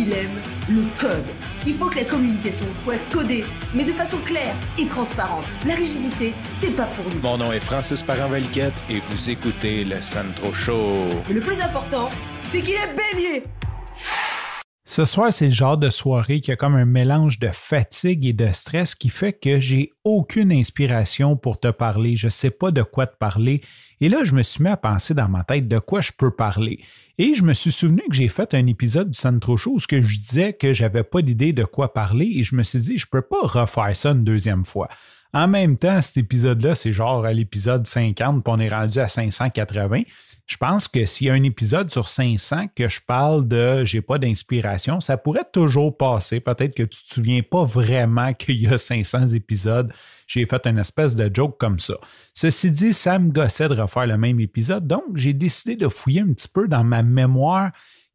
il aime le code. Il faut que la communication soit codée, mais de façon claire et transparente. La rigidité, c'est pas pour nous. Mon nom est Francis parent et vous écoutez le Sandro Show. Mais le plus important, c'est qu'il est bélier ce soir, c'est le genre de soirée qui a comme un mélange de fatigue et de stress qui fait que j'ai aucune inspiration pour te parler. Je ne sais pas de quoi te parler. Et là, je me suis mis à penser dans ma tête de quoi je peux parler. Et je me suis souvenu que j'ai fait un épisode du Centre chose que je disais que j'avais pas d'idée de quoi parler et je me suis dit, je ne peux pas refaire ça une deuxième fois. En même temps, cet épisode-là, c'est genre à l'épisode 50, puis on est rendu à 580. Je pense que s'il y a un épisode sur 500 que je parle de j'ai pas d'inspiration, ça pourrait toujours passer. Peut-être que tu te souviens pas vraiment qu'il y a 500 épisodes. J'ai fait une espèce de joke comme ça. Ceci dit, ça me gossait de refaire le même épisode, donc j'ai décidé de fouiller un petit peu dans ma mémoire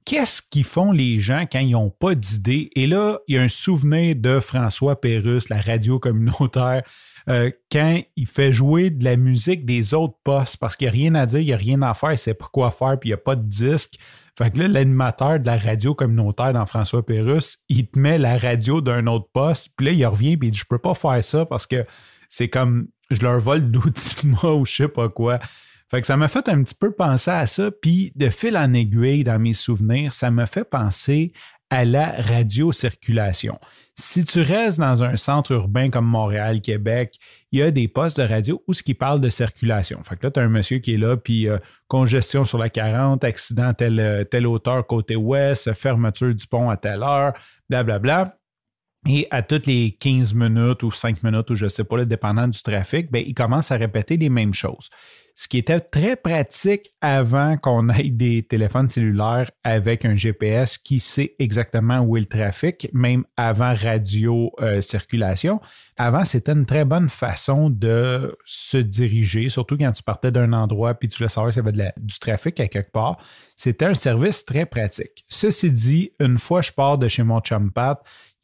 qu'est-ce qu'ils font les gens quand ils n'ont pas d'idée? Et là, il y a un souvenir de François Pérusse, la radio communautaire, euh, quand il fait jouer de la musique des autres postes parce qu'il n'y a rien à dire, il n'y a rien à faire, il ne sait pas quoi faire, puis il n'y a pas de disque. Fait que là, l'animateur de la radio communautaire dans François Pérusse, il te met la radio d'un autre poste, puis là, il revient, puis il dit Je peux pas faire ça parce que c'est comme je leur vole moi ou je sais pas quoi. Fait que ça m'a fait un petit peu penser à ça. Puis de fil en aiguille dans mes souvenirs, ça m'a fait penser à la radiocirculation. Si tu restes dans un centre urbain comme Montréal, Québec, il y a des postes de radio où ce qui parle de circulation. Fait que là, tu as un monsieur qui est là, puis euh, congestion sur la 40, accident telle, euh, telle hauteur côté ouest, fermeture du pont à telle heure, blablabla. Bla, bla. Et à toutes les 15 minutes ou 5 minutes, ou je ne sais pas, dépendant du trafic, ben, il commence à répéter les mêmes choses ce qui était très pratique avant qu'on ait des téléphones cellulaires avec un GPS qui sait exactement où est le trafic, même avant radio-circulation. Euh, avant, c'était une très bonne façon de se diriger, surtout quand tu partais d'un endroit puis tu le savais s'il y avait du trafic à quelque part. C'était un service très pratique. Ceci dit, une fois je pars de chez mon chum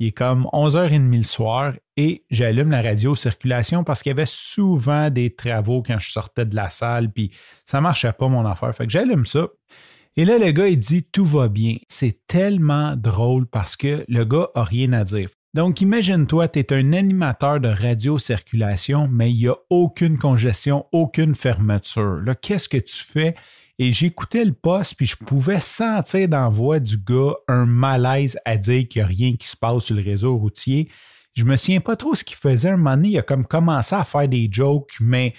il est comme 11h30 le soir et j'allume la radio circulation parce qu'il y avait souvent des travaux quand je sortais de la salle, puis ça ne marchait pas mon affaire. Fait que j'allume ça. Et là, le gars, il dit Tout va bien. C'est tellement drôle parce que le gars n'a rien à dire. Donc, imagine-toi, tu es un animateur de radio-circulation, mais il n'y a aucune congestion, aucune fermeture. Qu'est-ce que tu fais? et j'écoutais le poste, puis je pouvais sentir dans la voix du gars un malaise à dire qu'il n'y a rien qui se passe sur le réseau routier. Je me souviens pas trop ce qu'il faisait. Un moment donné, il a comme commencé à faire des jokes, mais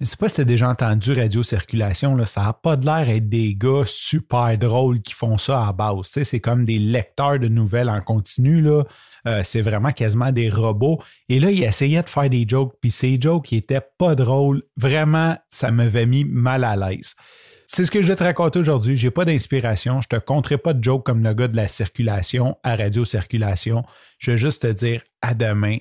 je ne sais pas si tu as déjà entendu Radio Circulation, là, ça n'a pas de l'air d'être des gars super drôles qui font ça à base. c'est comme des lecteurs de nouvelles en continu. Là. Euh, c'est vraiment quasiment des robots. Et là, il essayait de faire des jokes, puis ces jokes qui n'étaient pas drôles, vraiment, ça m'avait mis mal à l'aise. C'est ce que je vais te raconter aujourd'hui. J'ai pas d'inspiration. Je te conterai pas de joke comme le gars de la circulation à Radio Circulation. Je vais juste te dire à demain